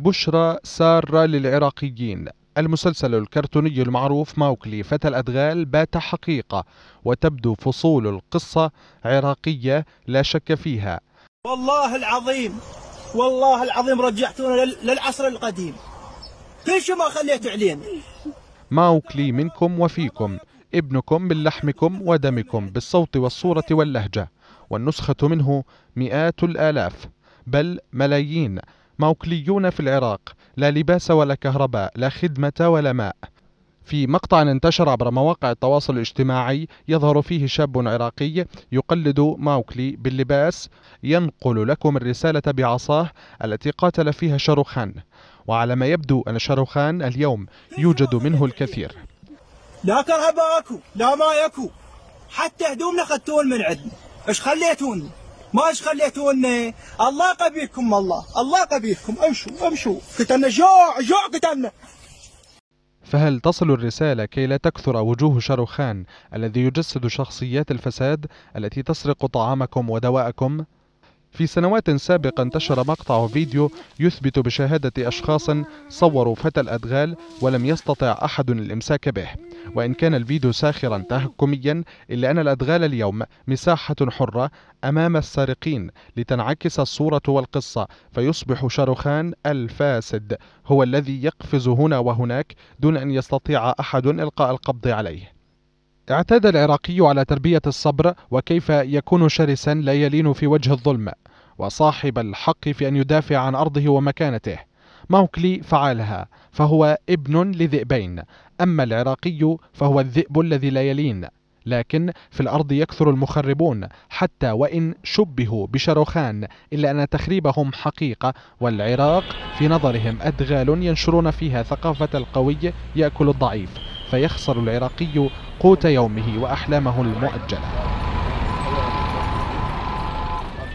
بشرى سارة للعراقيين المسلسل الكرتوني المعروف ماوكلي فتى الأدغال بات حقيقة وتبدو فصول القصة عراقية لا شك فيها والله العظيم والله العظيم رجعتونا للعصر القديم كل شيء ما خليت علينا ماوكلي منكم وفيكم ابنكم من لحمكم ودمكم بالصوت والصورة واللهجة والنسخة منه مئات الآلاف بل ملايين موكليون في العراق لا لباس ولا كهرباء لا خدمة ولا ماء في مقطع انتشر عبر مواقع التواصل الاجتماعي يظهر فيه شاب عراقي يقلد ماوكلي باللباس ينقل لكم الرسالة بعصاه التي قاتل فيها شاروخان وعلى ما يبدو أن شاروخان اليوم يوجد منه الكثير لا كهرباء اكو لا ماء اكو حتى هدومنا خدتون من عندنا ايش خليتوني ما ايش خليتوني الله قبيكم الله الله قبيكم امشوا امشوا قتلنا جوع جوع قتلنا فهل تصل الرسالة كي لا تكثر وجوه شاروخان الذي يجسد شخصيات الفساد التي تسرق طعامكم ودواءكم؟ في سنوات سابقة انتشر مقطع فيديو يثبت بشهادة أشخاص صوروا فتى الأدغال ولم يستطع أحد الإمساك به وإن كان الفيديو ساخرا تهكميا إلا أن الأدغال اليوم مساحة حرة أمام السارقين لتنعكس الصورة والقصة فيصبح شاروخان الفاسد هو الذي يقفز هنا وهناك دون أن يستطيع أحد إلقاء القبض عليه اعتاد العراقي على تربية الصبر وكيف يكون شرسا لا يلين في وجه الظلم وصاحب الحق في أن يدافع عن أرضه ومكانته موكلي فعلها فهو ابن لذئبين أما العراقي فهو الذئب الذي لا يلين لكن في الأرض يكثر المخربون حتى وإن شبهوا بشاروخان إلا أن تخريبهم حقيقة والعراق في نظرهم أدغال ينشرون فيها ثقافة القوي يأكل الضعيف فيخسر العراقي قوت يومه وأحلامه المؤجلة